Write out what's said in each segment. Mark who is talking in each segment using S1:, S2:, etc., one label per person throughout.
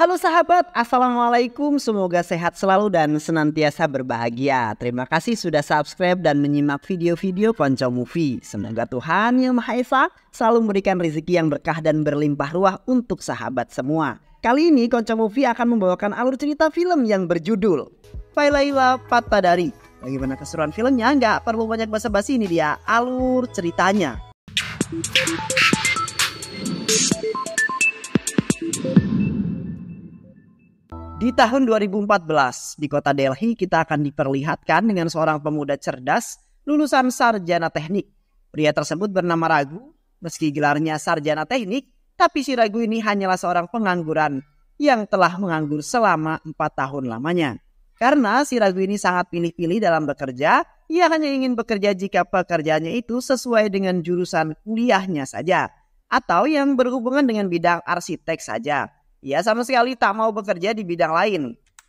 S1: Halo sahabat, Assalamualaikum. Semoga sehat selalu dan senantiasa berbahagia. Terima kasih sudah subscribe dan menyimak video-video Ponco Movie. Semoga Tuhan Yang Maha Esa selalu memberikan rezeki yang berkah dan berlimpah ruah untuk sahabat semua. Kali ini Ponco Movie akan membawakan alur cerita film yang berjudul Failaila Patadari. Bagaimana keseruan filmnya? Enggak perlu banyak basa-basi ini dia alur ceritanya. Di tahun 2014, di kota Delhi kita akan diperlihatkan dengan seorang pemuda cerdas lulusan sarjana teknik. Pria tersebut bernama Ragu, meski gelarnya sarjana teknik, tapi si Ragu ini hanyalah seorang pengangguran yang telah menganggur selama empat tahun lamanya. Karena si Ragu ini sangat pilih-pilih dalam bekerja, ia hanya ingin bekerja jika pekerjaannya itu sesuai dengan jurusan kuliahnya saja atau yang berhubungan dengan bidang arsitek saja. Ia sama sekali tak mau bekerja di bidang lain.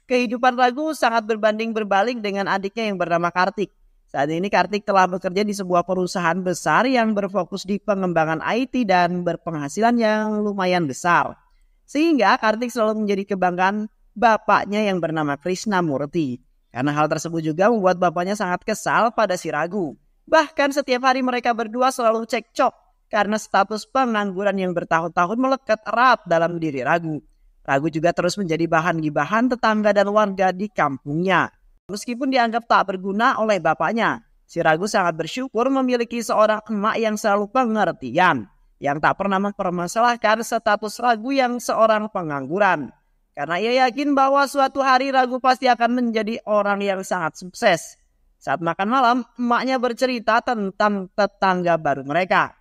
S1: Kehidupan Ragu sangat berbanding berbalik dengan adiknya yang bernama Kartik. Saat ini Kartik telah bekerja di sebuah perusahaan besar yang berfokus di pengembangan IT dan berpenghasilan yang lumayan besar. Sehingga Kartik selalu menjadi kebanggaan bapaknya yang bernama Krishna Murti. Karena hal tersebut juga membuat bapaknya sangat kesal pada si Ragu. Bahkan setiap hari mereka berdua selalu cekcok karena status pengangguran yang bertahun-tahun melekat erat dalam diri Ragu. Ragu juga terus menjadi bahan gibahan tetangga dan warga di kampungnya. Meskipun dianggap tak berguna oleh bapaknya, si Ragu sangat bersyukur memiliki seorang emak yang selalu pengertian, yang tak pernah mempermasalahkan status Ragu yang seorang pengangguran. Karena ia yakin bahwa suatu hari Ragu pasti akan menjadi orang yang sangat sukses. Saat makan malam, emaknya bercerita tentang tetangga baru mereka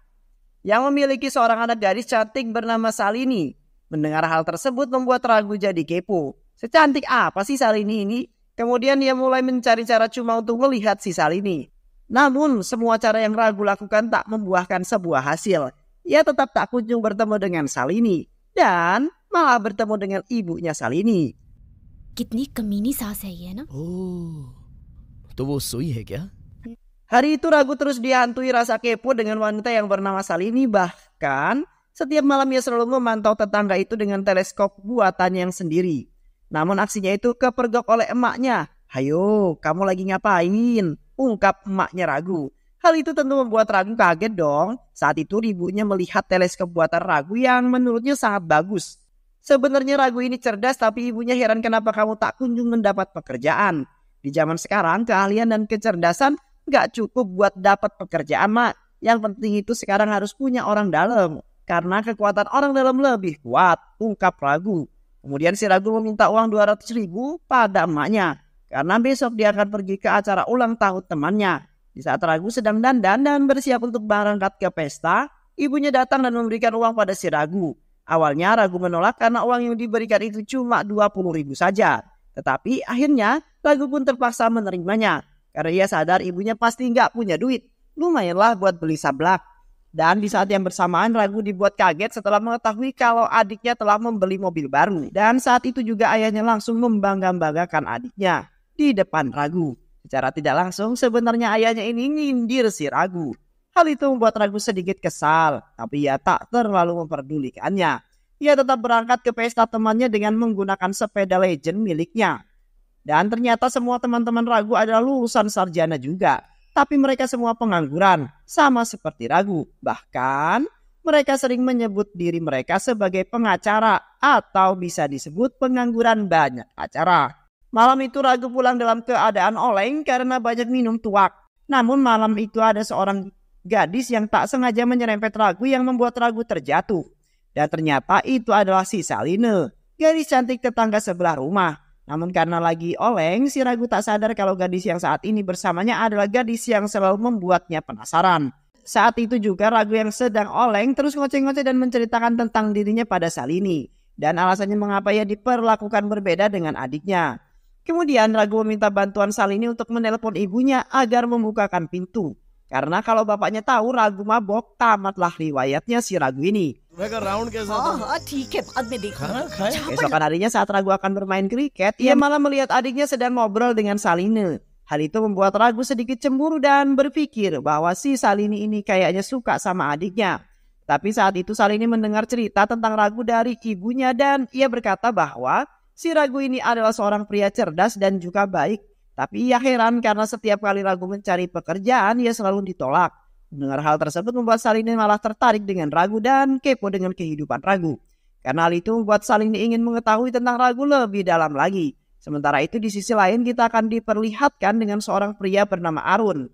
S1: yang memiliki seorang anak gadis cantik bernama Salini Mendengar hal tersebut membuat ragu jadi kepo. Secantik apa sih Salini ini? Kemudian ia mulai mencari cara cuma untuk melihat si Salini. Namun, semua cara yang Ragu lakukan tak membuahkan sebuah hasil. Ia tetap tak kunjung bertemu dengan Salini. Dan malah bertemu dengan ibunya Salini. Kitni kemini Oh, tuh wo ya ya? Hari itu Ragu terus dihantui rasa kepo dengan wanita yang bernama Salini bahkan setiap malam ia selalu memantau tetangga itu dengan teleskop buatannya yang sendiri. Namun aksinya itu kepergok oleh emaknya. Hayo, kamu lagi ngapain? Ungkap emaknya ragu. Hal itu tentu membuat Ragu kaget dong. Saat itu ibunya melihat teleskop buatan Ragu yang menurutnya sangat bagus. Sebenarnya Ragu ini cerdas tapi ibunya heran kenapa kamu tak kunjung mendapat pekerjaan. Di zaman sekarang keahlian dan kecerdasan gak cukup buat dapat pekerjaan mak. Yang penting itu sekarang harus punya orang dalam. Karena kekuatan orang dalam lebih kuat, ungkap Ragu. Kemudian si Ragu meminta uang 200 ribu pada emaknya. Karena besok dia akan pergi ke acara ulang tahun temannya. Di saat Ragu sedang dandan dan bersiap untuk berangkat ke pesta, ibunya datang dan memberikan uang pada si Ragu. Awalnya Ragu menolak karena uang yang diberikan itu cuma 20 ribu saja. Tetapi akhirnya Ragu pun terpaksa menerimanya. Karena ia sadar ibunya pasti nggak punya duit. Lumayanlah buat beli sablak. Dan di saat yang bersamaan Ragu dibuat kaget setelah mengetahui kalau adiknya telah membeli mobil baru. Dan saat itu juga ayahnya langsung membangga-banggakan adiknya di depan Ragu. Secara tidak langsung sebenarnya ayahnya ini nyindir si Ragu. Hal itu membuat Ragu sedikit kesal, tapi ia tak terlalu memperdulikannya. Ia tetap berangkat ke pesta temannya dengan menggunakan sepeda legend miliknya. Dan ternyata semua teman-teman Ragu adalah lulusan sarjana juga tapi mereka semua pengangguran, sama seperti ragu. Bahkan, mereka sering menyebut diri mereka sebagai pengacara atau bisa disebut pengangguran banyak acara. Malam itu Ragu pulang dalam keadaan oleng karena banyak minum tuak. Namun malam itu ada seorang gadis yang tak sengaja menyerempet Ragu yang membuat Ragu terjatuh. Dan ternyata itu adalah si Saline, gadis cantik tetangga sebelah rumah. Namun karena lagi oleng, si Ragu tak sadar kalau gadis yang saat ini bersamanya adalah gadis yang selalu membuatnya penasaran. Saat itu juga Ragu yang sedang oleng terus ngoceh-ngoceh dan menceritakan tentang dirinya pada Salini. Dan alasannya mengapa ia diperlakukan berbeda dengan adiknya. Kemudian Ragu meminta bantuan Salini untuk menelpon ibunya agar membukakan pintu. Karena kalau bapaknya tahu ragu mabok, tamatlah riwayatnya si ragu ini. Keesokan oh, oh, harinya saat ragu akan bermain kriket, iya. ia malah melihat adiknya sedang ngobrol dengan Saline. Hal itu membuat ragu sedikit cemburu dan berpikir bahwa si Salini ini kayaknya suka sama adiknya. Tapi saat itu Salini mendengar cerita tentang Ragu dari ibunya dan ia berkata bahwa si Ragu ini adalah seorang pria cerdas dan juga baik tapi ia heran karena setiap kali ragu mencari pekerjaan ia selalu ditolak. Mendengar hal tersebut membuat Salini malah tertarik dengan ragu dan kepo dengan kehidupan ragu. Karena hal itu membuat Salini ingin mengetahui tentang ragu lebih dalam lagi. Sementara itu di sisi lain kita akan diperlihatkan dengan seorang pria bernama Arun.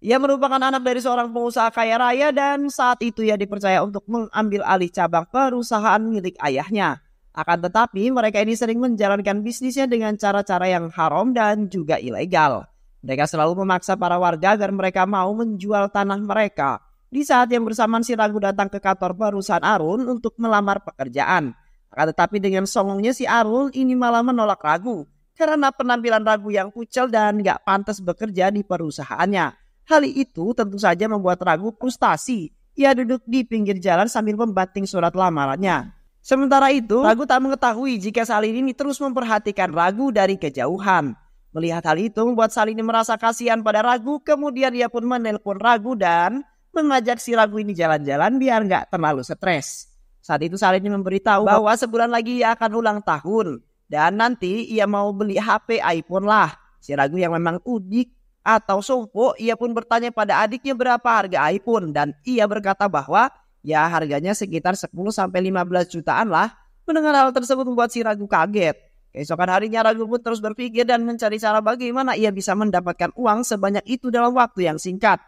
S1: Ia merupakan anak dari seorang pengusaha kaya raya dan saat itu ia dipercaya untuk mengambil alih cabang perusahaan milik ayahnya. Akan tetapi, mereka ini sering menjalankan bisnisnya dengan cara-cara yang haram dan juga ilegal. Mereka selalu memaksa para warga agar mereka mau menjual tanah mereka. Di saat yang bersamaan si Ragu datang ke kantor perusahaan Arun untuk melamar pekerjaan. Akan tetapi dengan songongnya si Arun ini malah menolak Ragu. Karena penampilan Ragu yang kucel dan gak pantas bekerja di perusahaannya. Hal itu tentu saja membuat Ragu frustasi. Ia duduk di pinggir jalan sambil membanting surat lamarannya. Sementara itu, Ragu tak mengetahui jika Salini terus memperhatikan Ragu dari kejauhan. Melihat hal itu membuat Salini merasa kasihan pada Ragu, kemudian ia pun menelpon Ragu dan mengajak si Ragu ini jalan-jalan biar nggak terlalu stres. Saat itu Salini memberitahu bahwa sebulan lagi ia akan ulang tahun dan nanti ia mau beli HP iPhone lah. Si Ragu yang memang udik atau sopo, ia pun bertanya pada adiknya berapa harga iPhone dan ia berkata bahwa Ya harganya sekitar 10 sampai 15 jutaan lah. Mendengar hal tersebut membuat si Ragu kaget. Keesokan harinya Ragu pun terus berpikir dan mencari cara bagaimana ia bisa mendapatkan uang sebanyak itu dalam waktu yang singkat.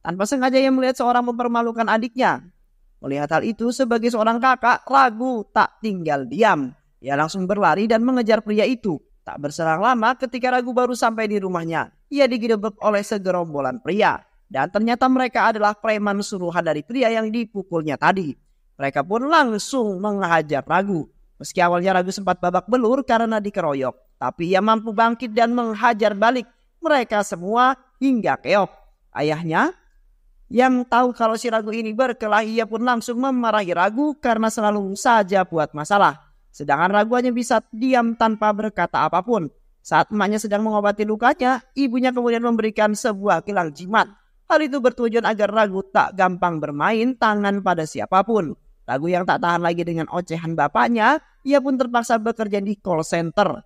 S1: Tanpa sengaja ia melihat seorang mempermalukan adiknya. Melihat hal itu sebagai seorang kakak, Ragu tak tinggal diam. Ia langsung berlari dan mengejar pria itu. Tak berserang lama ketika Ragu baru sampai di rumahnya, ia digerebek oleh segerombolan pria. Dan ternyata mereka adalah preman suruhan dari pria yang dipukulnya tadi. Mereka pun langsung menghajar Ragu. Meski awalnya Ragu sempat babak belur karena dikeroyok. Tapi ia mampu bangkit dan menghajar balik mereka semua hingga keok. Ayahnya yang tahu kalau si Ragu ini berkelahi ia pun langsung memarahi Ragu karena selalu saja buat masalah. Sedangkan Ragu hanya bisa diam tanpa berkata apapun. Saat emaknya sedang mengobati lukanya, ibunya kemudian memberikan sebuah kilang jimat Hal itu bertujuan agar ragu tak gampang bermain tangan pada siapapun. Ragu yang tak tahan lagi dengan ocehan bapaknya, ia pun terpaksa bekerja di call center.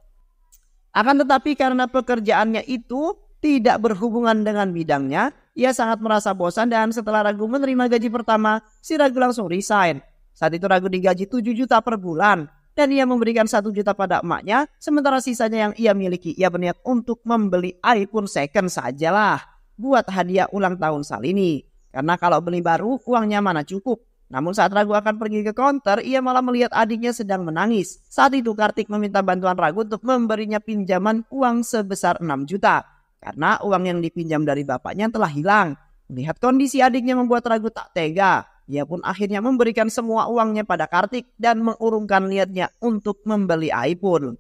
S1: Akan tetapi karena pekerjaannya itu tidak berhubungan dengan bidangnya, ia sangat merasa bosan dan setelah Ragu menerima gaji pertama, si Ragu langsung resign. Saat itu Ragu digaji 7 juta per bulan dan ia memberikan 1 juta pada emaknya, sementara sisanya yang ia miliki ia berniat untuk membeli iPhone second sajalah buat hadiah ulang tahun Salini. Karena kalau beli baru, uangnya mana cukup. Namun saat Ragu akan pergi ke konter, ia malah melihat adiknya sedang menangis. Saat itu Kartik meminta bantuan Ragu untuk memberinya pinjaman uang sebesar 6 juta. Karena uang yang dipinjam dari bapaknya telah hilang. Melihat kondisi adiknya membuat Ragu tak tega. Ia pun akhirnya memberikan semua uangnya pada Kartik dan mengurungkan niatnya untuk membeli iPhone.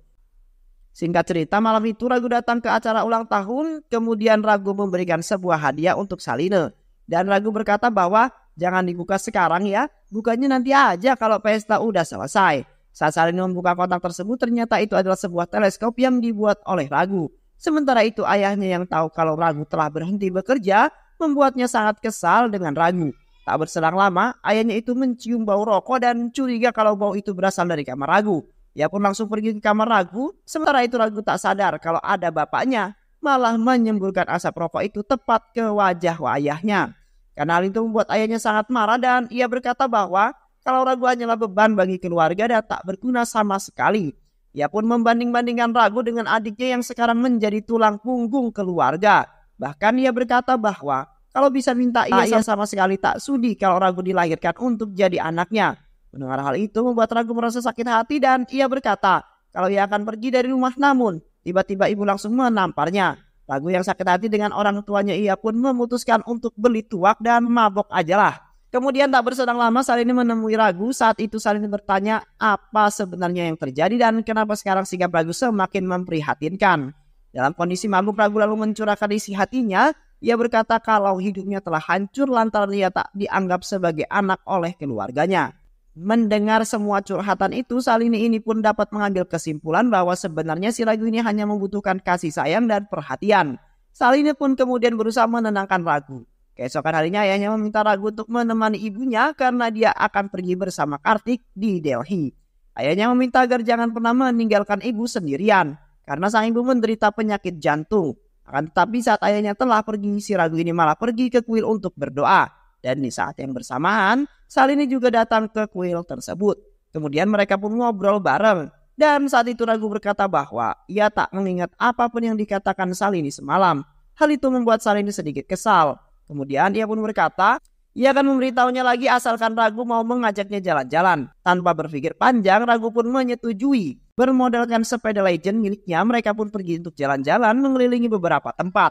S1: Singkat cerita, malam itu Ragu datang ke acara ulang tahun, kemudian Ragu memberikan sebuah hadiah untuk Saline. Dan Ragu berkata bahwa jangan dibuka sekarang ya, bukannya nanti aja kalau pesta udah selesai. Saat Saline membuka kotak tersebut, ternyata itu adalah sebuah teleskop yang dibuat oleh Ragu. Sementara itu ayahnya yang tahu kalau Ragu telah berhenti bekerja, membuatnya sangat kesal dengan Ragu. Tak berselang lama, ayahnya itu mencium bau rokok dan curiga kalau bau itu berasal dari kamar Ragu. Ia ya, pun langsung pergi ke kamar Ragu, sementara itu Ragu tak sadar kalau ada bapaknya, malah menyemburkan asap rokok itu tepat ke wajah ayahnya. Karena hal itu membuat ayahnya sangat marah dan ia berkata bahwa kalau Ragu hanyalah beban bagi keluarga dan tak berguna sama sekali. Ia pun membanding-bandingkan Ragu dengan adiknya yang sekarang menjadi tulang punggung keluarga. Bahkan ia berkata bahwa kalau bisa minta ia sama sekali tak sudi kalau Ragu dilahirkan untuk jadi anaknya. Mendengar hal itu membuat Ragu merasa sakit hati dan ia berkata kalau ia akan pergi dari rumah namun tiba-tiba ibu langsung menamparnya. Ragu yang sakit hati dengan orang tuanya ia pun memutuskan untuk beli tuak dan mabok ajalah. Kemudian tak bersenang lama Salini menemui Ragu saat itu Salini bertanya apa sebenarnya yang terjadi dan kenapa sekarang sikap Ragu semakin memprihatinkan. Dalam kondisi mabuk Ragu lalu mencurahkan isi hatinya ia berkata kalau hidupnya telah hancur lantaran ia tak dianggap sebagai anak oleh keluarganya mendengar semua curhatan itu, Salini ini pun dapat mengambil kesimpulan bahwa sebenarnya si Ragu ini hanya membutuhkan kasih sayang dan perhatian. Salini pun kemudian berusaha menenangkan Ragu. Keesokan harinya ayahnya meminta Ragu untuk menemani ibunya karena dia akan pergi bersama Kartik di Delhi. Ayahnya meminta agar jangan pernah meninggalkan ibu sendirian karena sang ibu menderita penyakit jantung. Akan tetapi saat ayahnya telah pergi, si Ragu ini malah pergi ke kuil untuk berdoa. Dan di saat yang bersamaan, Salini juga datang ke kuil tersebut. Kemudian mereka pun ngobrol bareng. Dan saat itu Ragu berkata bahwa ia tak mengingat apapun yang dikatakan Salini semalam. Hal itu membuat Salini sedikit kesal. Kemudian ia pun berkata, ia akan memberitahunya lagi asalkan Ragu mau mengajaknya jalan-jalan. Tanpa berpikir panjang, Ragu pun menyetujui. Bermodalkan sepeda legend miliknya, mereka pun pergi untuk jalan-jalan mengelilingi beberapa tempat.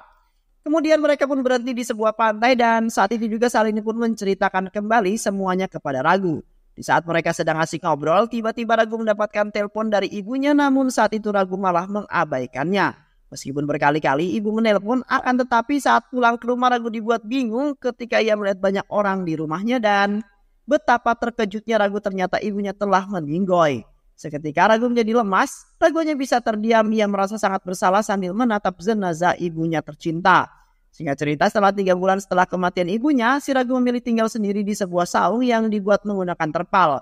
S1: Kemudian mereka pun berhenti di sebuah pantai dan saat itu juga Salini pun menceritakan kembali semuanya kepada Ragu. Di saat mereka sedang asik ngobrol, tiba-tiba Ragu mendapatkan telepon dari ibunya namun saat itu Ragu malah mengabaikannya. Meskipun berkali-kali ibu menelpon, akan tetapi saat pulang ke rumah Ragu dibuat bingung ketika ia melihat banyak orang di rumahnya dan betapa terkejutnya Ragu ternyata ibunya telah meninggoy. Seketika ragu menjadi lemas, ragunya bisa terdiam. Ia merasa sangat bersalah sambil menatap jenazah ibunya tercinta. sehingga cerita, setelah tiga bulan setelah kematian ibunya, si Ragu memilih tinggal sendiri di sebuah saung yang dibuat menggunakan terpal.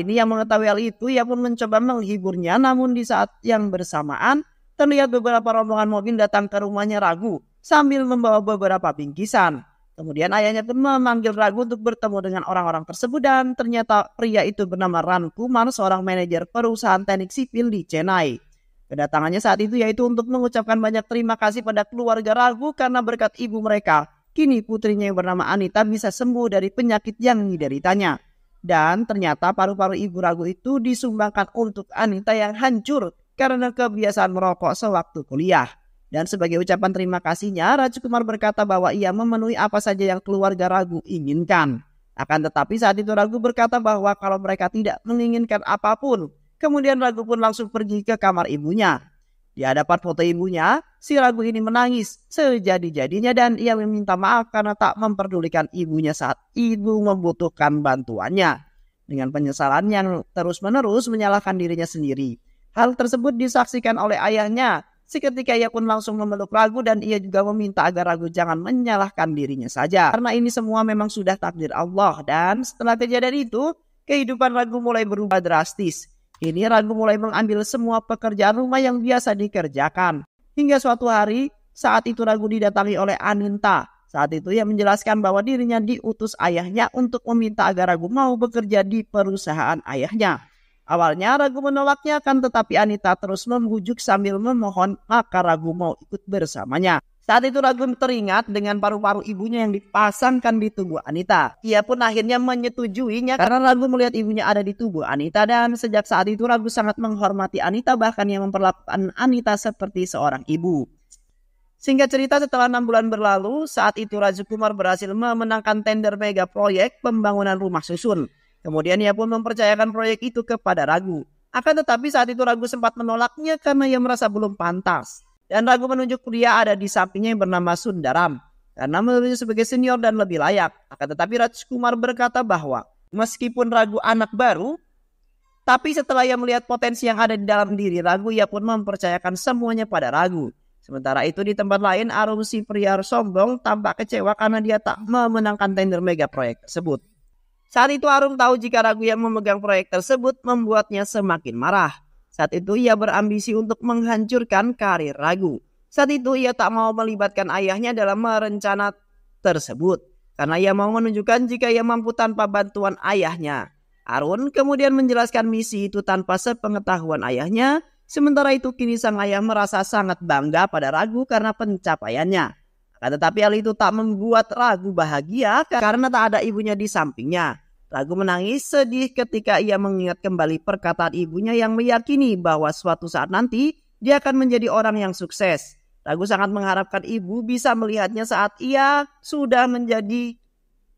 S1: ini yang mengetahui hal itu, ia pun mencoba menghiburnya, namun di saat yang bersamaan, terlihat beberapa rombongan mobil datang ke rumahnya Ragu sambil membawa beberapa bingkisan. Kemudian ayahnya itu memanggil Ragu untuk bertemu dengan orang-orang tersebut dan ternyata pria itu bernama Ran Kumar, seorang manajer perusahaan teknik sipil di Chennai. Kedatangannya saat itu yaitu untuk mengucapkan banyak terima kasih pada keluarga Ragu karena berkat ibu mereka, kini putrinya yang bernama Anita bisa sembuh dari penyakit yang dideritanya. Dan ternyata paru-paru ibu Ragu itu disumbangkan untuk Anita yang hancur karena kebiasaan merokok sewaktu kuliah. Dan sebagai ucapan terima kasihnya, Raju Kumar berkata bahwa ia memenuhi apa saja yang keluarga Ragu inginkan. Akan tetapi saat itu Ragu berkata bahwa kalau mereka tidak menginginkan apapun, kemudian Ragu pun langsung pergi ke kamar ibunya. Di hadapan foto ibunya, si Ragu ini menangis sejadi-jadinya dan ia meminta maaf karena tak memperdulikan ibunya saat ibu membutuhkan bantuannya. Dengan penyesalan yang terus-menerus menyalahkan dirinya sendiri. Hal tersebut disaksikan oleh ayahnya Seketika ia pun langsung memeluk Ragu dan ia juga meminta agar Ragu jangan menyalahkan dirinya saja. Karena ini semua memang sudah takdir Allah dan setelah kejadian itu kehidupan Ragu mulai berubah drastis. Ini Ragu mulai mengambil semua pekerjaan rumah yang biasa dikerjakan. Hingga suatu hari saat itu Ragu didatangi oleh Aninta. Saat itu ia menjelaskan bahwa dirinya diutus ayahnya untuk meminta agar Ragu mau bekerja di perusahaan ayahnya. Awalnya Ragu menolaknya, kan tetapi Anita terus membujuk sambil memohon, maka Ragu mau ikut bersamanya. Saat itu Ragu teringat dengan paru-paru ibunya yang dipasangkan di tubuh Anita. Ia pun akhirnya menyetujuinya karena Ragu melihat ibunya ada di tubuh Anita dan sejak saat itu Ragu sangat menghormati Anita bahkan yang memperlakukan Anita seperti seorang ibu. Singkat cerita setelah enam bulan berlalu, saat itu Raju Kumar berhasil memenangkan tender mega proyek pembangunan rumah susun. Kemudian ia pun mempercayakan proyek itu kepada Ragu. Akan tetapi saat itu Ragu sempat menolaknya karena ia merasa belum pantas. Dan Ragu menunjuk pria ada di sampingnya yang bernama Sundaram. Karena menurutnya sebagai senior dan lebih layak. Akan tetapi Raj Kumar berkata bahwa meskipun Ragu anak baru, tapi setelah ia melihat potensi yang ada di dalam diri Ragu, ia pun mempercayakan semuanya pada Ragu. Sementara itu di tempat lain, Arumsi Priar sombong tampak kecewa karena dia tak memenangkan tender mega proyek tersebut. Saat itu Arum tahu jika ragu yang memegang proyek tersebut membuatnya semakin marah. Saat itu ia berambisi untuk menghancurkan karir Ragu. Saat itu ia tak mau melibatkan ayahnya dalam merencana tersebut. Karena ia mau menunjukkan jika ia mampu tanpa bantuan ayahnya. Arun kemudian menjelaskan misi itu tanpa sepengetahuan ayahnya. Sementara itu kini sang ayah merasa sangat bangga pada Ragu karena pencapaiannya. tetapi hal itu tak membuat Ragu bahagia karena tak ada ibunya di sampingnya. Lagu menangis sedih ketika ia mengingat kembali perkataan ibunya yang meyakini bahwa suatu saat nanti dia akan menjadi orang yang sukses. Lagu sangat mengharapkan ibu bisa melihatnya saat ia sudah menjadi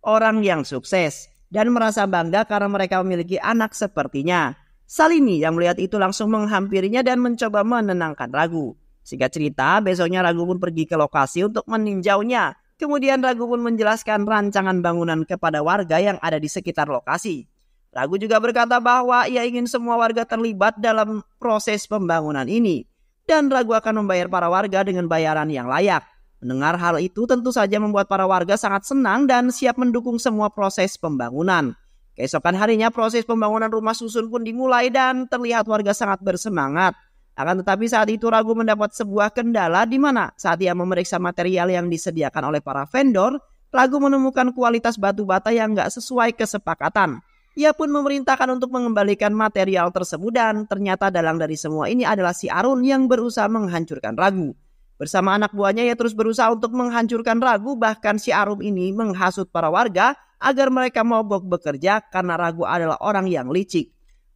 S1: orang yang sukses dan merasa bangga karena mereka memiliki anak sepertinya. Salini yang melihat itu langsung menghampirinya dan mencoba menenangkan Ragu. Singkat cerita, besoknya Ragu pun pergi ke lokasi untuk meninjaunya Kemudian Ragu pun menjelaskan rancangan bangunan kepada warga yang ada di sekitar lokasi. Ragu juga berkata bahwa ia ingin semua warga terlibat dalam proses pembangunan ini. Dan Ragu akan membayar para warga dengan bayaran yang layak. Mendengar hal itu tentu saja membuat para warga sangat senang dan siap mendukung semua proses pembangunan. Keesokan harinya proses pembangunan rumah susun pun dimulai dan terlihat warga sangat bersemangat. Akan tetapi saat itu Ragu mendapat sebuah kendala di mana saat ia memeriksa material yang disediakan oleh para vendor, Ragu menemukan kualitas batu bata yang nggak sesuai kesepakatan. Ia pun memerintahkan untuk mengembalikan material tersebut dan ternyata dalang dari semua ini adalah si Arun yang berusaha menghancurkan Ragu. Bersama anak buahnya ia terus berusaha untuk menghancurkan Ragu bahkan si Arun ini menghasut para warga agar mereka mogok bekerja karena Ragu adalah orang yang licik.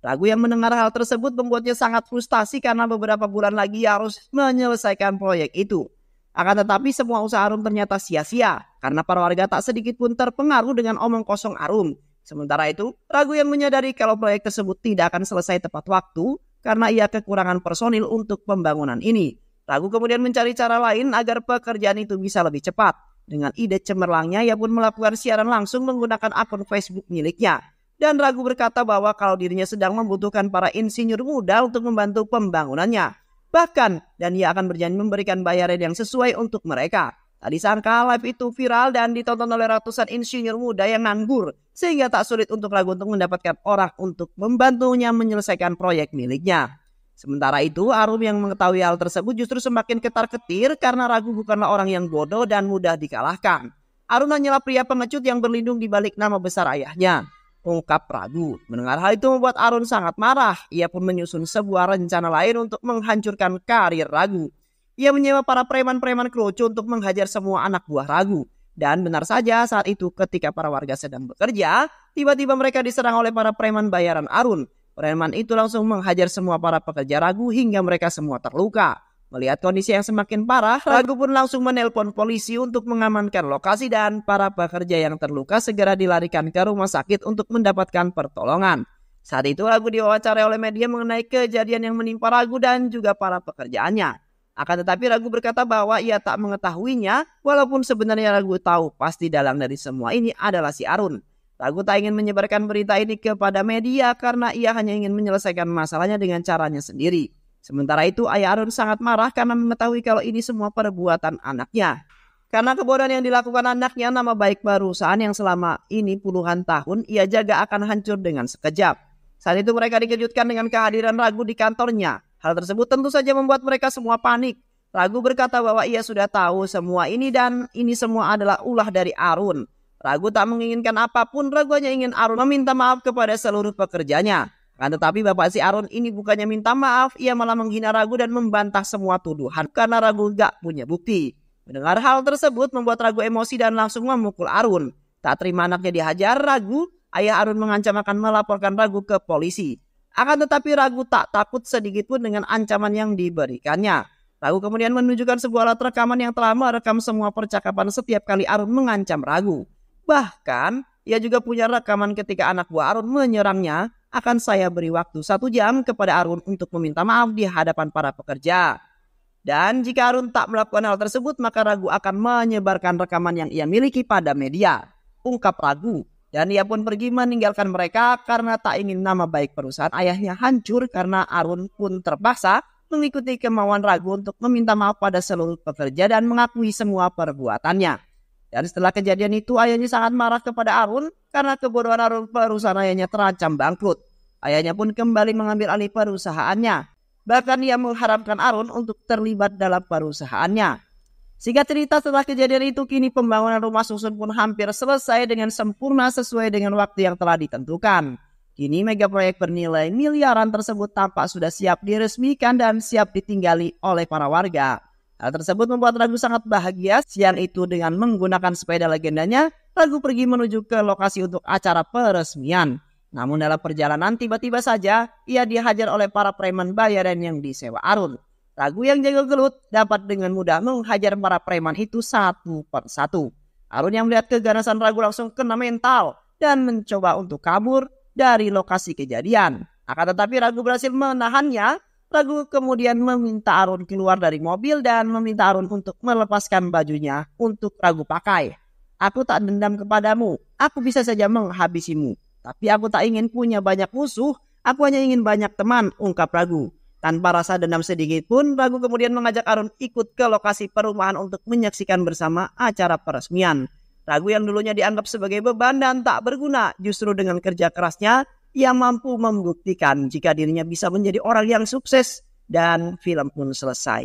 S1: Lagu yang mendengar hal tersebut membuatnya sangat frustasi karena beberapa bulan lagi harus menyelesaikan proyek itu. Akan tetapi semua usaha Arum ternyata sia-sia karena para warga tak sedikit pun terpengaruh dengan omong kosong Arum. Sementara itu, Ragu yang menyadari kalau proyek tersebut tidak akan selesai tepat waktu karena ia kekurangan personil untuk pembangunan ini. Ragu kemudian mencari cara lain agar pekerjaan itu bisa lebih cepat. Dengan ide cemerlangnya, ia pun melakukan siaran langsung menggunakan akun Facebook miliknya dan ragu berkata bahwa kalau dirinya sedang membutuhkan para insinyur muda untuk membantu pembangunannya. Bahkan, dan ia akan berjanji memberikan bayaran yang sesuai untuk mereka. Tadi disangka live itu viral dan ditonton oleh ratusan insinyur muda yang nganggur, sehingga tak sulit untuk ragu untuk mendapatkan orang untuk membantunya menyelesaikan proyek miliknya. Sementara itu, Arum yang mengetahui hal tersebut justru semakin ketar-ketir karena ragu bukanlah orang yang bodoh dan mudah dikalahkan. Arum hanyalah pria pengecut yang berlindung di balik nama besar ayahnya ungkap ragu. Mendengar hal itu membuat Arun sangat marah. Ia pun menyusun sebuah rencana lain untuk menghancurkan karir ragu. Ia menyewa para preman-preman kroco untuk menghajar semua anak buah ragu. Dan benar saja saat itu ketika para warga sedang bekerja, tiba-tiba mereka diserang oleh para preman bayaran Arun. Preman itu langsung menghajar semua para pekerja ragu hingga mereka semua terluka. Melihat kondisi yang semakin parah, Ragu pun langsung menelpon polisi untuk mengamankan lokasi dan para pekerja yang terluka segera dilarikan ke rumah sakit untuk mendapatkan pertolongan. Saat itu Ragu diwawancarai oleh media mengenai kejadian yang menimpa Ragu dan juga para pekerjaannya. Akan tetapi Ragu berkata bahwa ia tak mengetahuinya walaupun sebenarnya Ragu tahu pasti dalang dari semua ini adalah si Arun. Ragu tak ingin menyebarkan berita ini kepada media karena ia hanya ingin menyelesaikan masalahnya dengan caranya sendiri. Sementara itu ayah Arun sangat marah karena mengetahui kalau ini semua perbuatan anaknya. Karena kebodohan yang dilakukan anaknya, nama baik perusahaan yang selama ini puluhan tahun ia jaga akan hancur dengan sekejap. Saat itu mereka dikejutkan dengan kehadiran Ragu di kantornya. Hal tersebut tentu saja membuat mereka semua panik. Ragu berkata bahwa ia sudah tahu semua ini dan ini semua adalah ulah dari Arun. Ragu tak menginginkan apapun, Ragu hanya ingin Arun meminta maaf kepada seluruh pekerjanya. Nah, tetapi Bapak si Aron ini bukannya minta maaf, ia malah menghina Ragu dan membantah semua tuduhan karena Ragu gak punya bukti. Mendengar hal tersebut membuat Ragu emosi dan langsung memukul Arun. Tak terima anaknya dihajar, Ragu, ayah Arun mengancam akan melaporkan Ragu ke polisi. Akan tetapi Ragu tak takut sedikit pun dengan ancaman yang diberikannya. Ragu kemudian menunjukkan sebuah alat rekaman yang telah merekam semua percakapan setiap kali Arun mengancam Ragu. Bahkan, ia juga punya rekaman ketika anak buah Arun menyerangnya akan saya beri waktu satu jam kepada Arun untuk meminta maaf di hadapan para pekerja. Dan jika Arun tak melakukan hal tersebut, maka Ragu akan menyebarkan rekaman yang ia miliki pada media. Ungkap Ragu. Dan ia pun pergi meninggalkan mereka karena tak ingin nama baik perusahaan ayahnya hancur karena Arun pun terpaksa mengikuti kemauan Ragu untuk meminta maaf pada seluruh pekerja dan mengakui semua perbuatannya. Dan setelah kejadian itu ayahnya sangat marah kepada Arun karena kebodohan Arun perusahaan ayahnya terancam bangkrut. Ayahnya pun kembali mengambil alih perusahaannya. Bahkan ia mengharapkan Arun untuk terlibat dalam perusahaannya. Sehingga cerita setelah kejadian itu kini pembangunan rumah susun pun hampir selesai dengan sempurna sesuai dengan waktu yang telah ditentukan. Kini mega proyek bernilai miliaran tersebut tampak sudah siap diresmikan dan siap ditinggali oleh para warga. Hal tersebut membuat Ragu sangat bahagia siang itu dengan menggunakan sepeda legendanya, Ragu pergi menuju ke lokasi untuk acara peresmian. Namun dalam perjalanan tiba-tiba saja ia dihajar oleh para preman bayaran yang disewa Arun. Ragu yang jago gelut dapat dengan mudah menghajar para preman itu satu per satu. Arun yang melihat keganasan Ragu langsung kena mental dan mencoba untuk kabur dari lokasi kejadian. Akan tetapi Ragu berhasil menahannya Ragu kemudian meminta Arun keluar dari mobil dan meminta Arun untuk melepaskan bajunya untuk ragu pakai. Aku tak dendam kepadamu, aku bisa saja menghabisimu. Tapi aku tak ingin punya banyak musuh, aku hanya ingin banyak teman, ungkap ragu. Tanpa rasa dendam sedikit pun, Ragu kemudian mengajak Arun ikut ke lokasi perumahan untuk menyaksikan bersama acara peresmian. Ragu yang dulunya dianggap sebagai beban dan tak berguna, justru dengan kerja kerasnya ia mampu membuktikan jika dirinya bisa menjadi orang yang sukses dan film pun selesai.